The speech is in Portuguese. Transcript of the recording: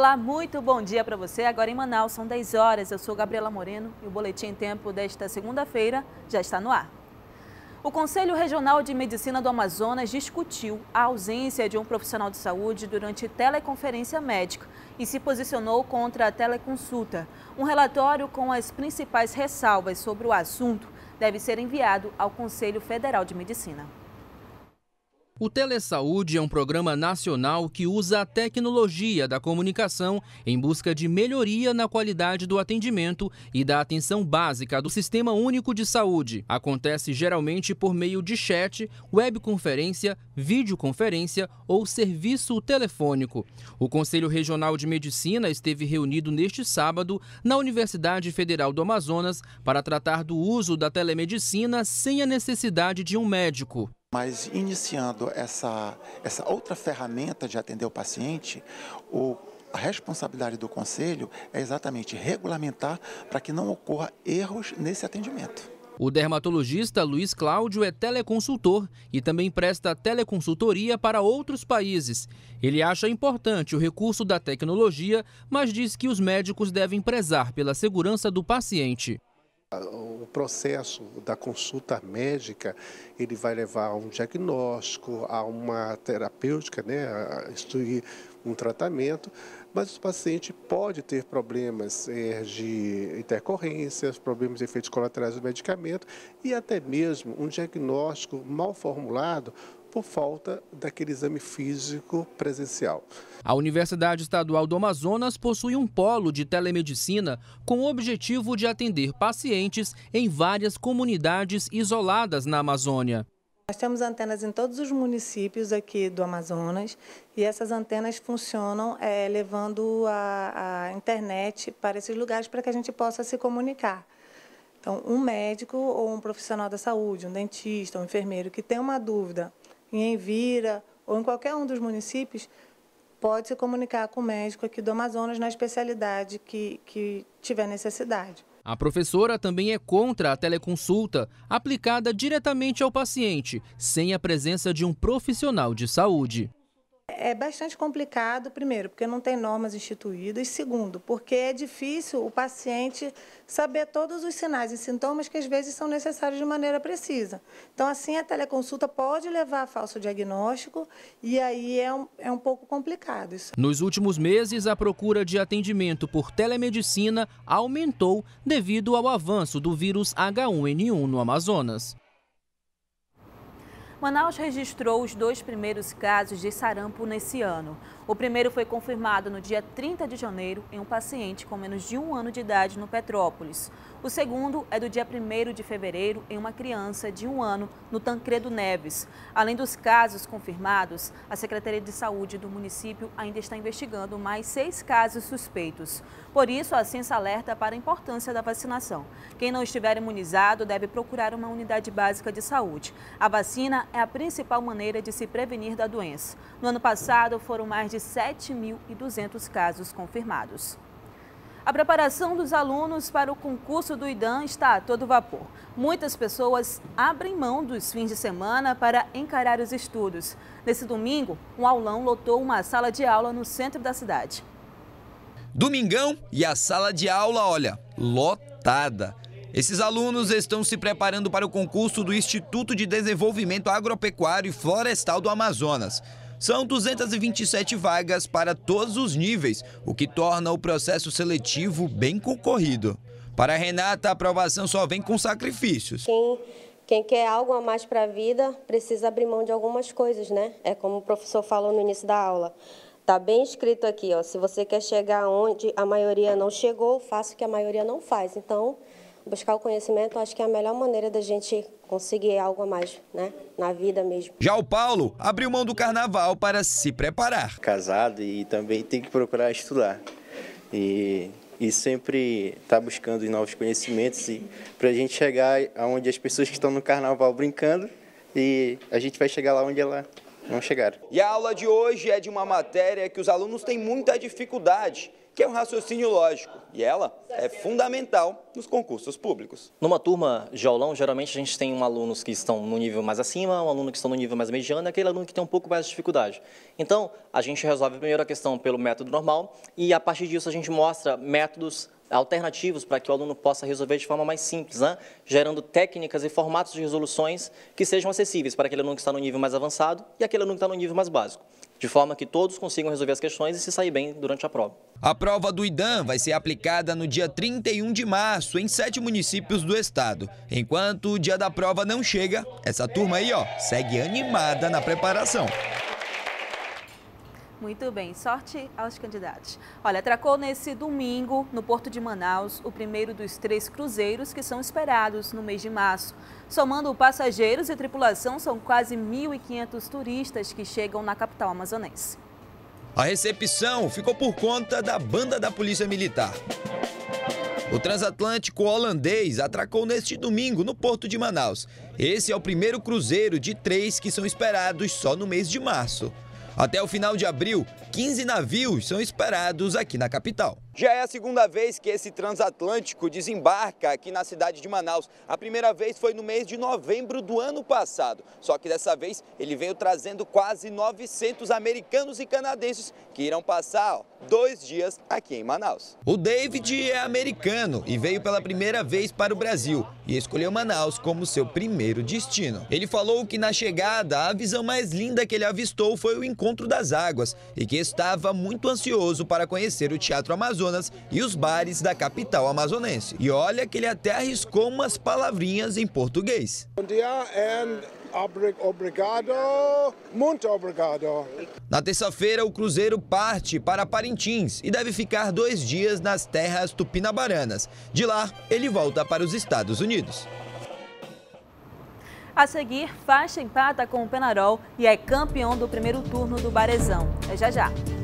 Olá, muito bom dia para você. Agora em Manaus são 10 horas. Eu sou Gabriela Moreno e o Boletim Tempo desta segunda-feira já está no ar. O Conselho Regional de Medicina do Amazonas discutiu a ausência de um profissional de saúde durante teleconferência médica e se posicionou contra a teleconsulta. Um relatório com as principais ressalvas sobre o assunto deve ser enviado ao Conselho Federal de Medicina. O Telesaúde é um programa nacional que usa a tecnologia da comunicação em busca de melhoria na qualidade do atendimento e da atenção básica do Sistema Único de Saúde. Acontece geralmente por meio de chat, webconferência, videoconferência ou serviço telefônico. O Conselho Regional de Medicina esteve reunido neste sábado na Universidade Federal do Amazonas para tratar do uso da telemedicina sem a necessidade de um médico. Mas iniciando essa, essa outra ferramenta de atender o paciente, o a responsabilidade do conselho é exatamente regulamentar para que não ocorra erros nesse atendimento. O dermatologista Luiz Cláudio é teleconsultor e também presta teleconsultoria para outros países. Ele acha importante o recurso da tecnologia, mas diz que os médicos devem prezar pela segurança do paciente. O processo da consulta médica, ele vai levar a um diagnóstico, a uma terapêutica, né, a instruir um tratamento, mas o paciente pode ter problemas é, de intercorrências, problemas de efeitos colaterais do medicamento e até mesmo um diagnóstico mal formulado por falta daquele exame físico presencial. A Universidade Estadual do Amazonas possui um polo de telemedicina com o objetivo de atender pacientes em várias comunidades isoladas na Amazônia. Nós temos antenas em todos os municípios aqui do Amazonas e essas antenas funcionam é, levando a, a internet para esses lugares para que a gente possa se comunicar. Então, um médico ou um profissional da saúde, um dentista, um enfermeiro que tem uma dúvida em Envira ou em qualquer um dos municípios, pode se comunicar com o médico aqui do Amazonas na especialidade que, que tiver necessidade. A professora também é contra a teleconsulta aplicada diretamente ao paciente, sem a presença de um profissional de saúde. É bastante complicado, primeiro, porque não tem normas instituídas, segundo, porque é difícil o paciente saber todos os sinais e sintomas que às vezes são necessários de maneira precisa. Então, assim, a teleconsulta pode levar a falso diagnóstico e aí é um, é um pouco complicado isso. Nos últimos meses, a procura de atendimento por telemedicina aumentou devido ao avanço do vírus H1N1 no Amazonas. Manaus registrou os dois primeiros casos de sarampo nesse ano. O primeiro foi confirmado no dia 30 de janeiro em um paciente com menos de um ano de idade no Petrópolis. O segundo é do dia 1 de fevereiro em uma criança de um ano no Tancredo Neves. Além dos casos confirmados, a Secretaria de Saúde do município ainda está investigando mais seis casos suspeitos. Por isso, a Ciência alerta para a importância da vacinação. Quem não estiver imunizado deve procurar uma unidade básica de saúde. A vacina é a principal maneira de se prevenir da doença. No ano passado, foram mais de 7.200 casos confirmados. A preparação dos alunos para o concurso do IDAM está a todo vapor. Muitas pessoas abrem mão dos fins de semana para encarar os estudos. Nesse domingo, um aulão lotou uma sala de aula no centro da cidade. Domingão e a sala de aula, olha, lotada. Esses alunos estão se preparando para o concurso do Instituto de Desenvolvimento Agropecuário e Florestal do Amazonas. São 227 vagas para todos os níveis, o que torna o processo seletivo bem concorrido. Para a Renata, a aprovação só vem com sacrifícios. Quem, quem quer algo a mais para a vida precisa abrir mão de algumas coisas, né? É como o professor falou no início da aula. Está bem escrito aqui, ó, se você quer chegar onde a maioria não chegou, faça o que a maioria não faz. Então, buscar o conhecimento, acho que é a melhor maneira da gente conseguir algo a mais, né? Na vida mesmo. Já o Paulo abriu mão do carnaval para se preparar. Casado e também tem que procurar estudar. E, e sempre está buscando novos conhecimentos para a gente chegar aonde as pessoas que estão no carnaval brincando e a gente vai chegar lá onde ela não chegaram. E a aula de hoje é de uma matéria que os alunos têm muita dificuldade que é um raciocínio lógico, e ela é fundamental nos concursos públicos. Numa turma de aulão, geralmente a gente tem um alunos que estão no nível mais acima, um aluno que está no nível mais mediano, e aquele aluno que tem um pouco mais de dificuldade. Então, a gente resolve primeiro a questão pelo método normal, e a partir disso a gente mostra métodos alternativos para que o aluno possa resolver de forma mais simples, né? gerando técnicas e formatos de resoluções que sejam acessíveis para aquele aluno que está no nível mais avançado e aquele aluno que está no nível mais básico de forma que todos consigam resolver as questões e se sair bem durante a prova. A prova do IDAM vai ser aplicada no dia 31 de março em sete municípios do estado. Enquanto o dia da prova não chega, essa turma aí ó, segue animada na preparação. Muito bem, sorte aos candidatos. Olha, atracou nesse domingo, no Porto de Manaus, o primeiro dos três cruzeiros que são esperados no mês de março. Somando passageiros e tripulação, são quase 1.500 turistas que chegam na capital amazonense. A recepção ficou por conta da banda da Polícia Militar. O transatlântico holandês atracou neste domingo no porto de Manaus. Esse é o primeiro cruzeiro de três que são esperados só no mês de março. Até o final de abril, 15 navios são esperados aqui na capital. Já é a segunda vez que esse transatlântico desembarca aqui na cidade de Manaus. A primeira vez foi no mês de novembro do ano passado. Só que dessa vez ele veio trazendo quase 900 americanos e canadenses que irão passar ó, dois dias aqui em Manaus. O David é americano e veio pela primeira vez para o Brasil e escolheu Manaus como seu primeiro destino. Ele falou que na chegada a visão mais linda que ele avistou foi o encontro das águas e que estava muito ansioso para conhecer o Teatro Amazonas Amazonas e os bares da capital amazonense. E olha que ele até arriscou umas palavrinhas em português. Bom dia obrigado, muito obrigado. Na terça-feira, o Cruzeiro parte para Parintins e deve ficar dois dias nas terras tupinabaranas De lá, ele volta para os Estados Unidos. A seguir, faixa empata com o Penarol e é campeão do primeiro turno do Barezão. É já já.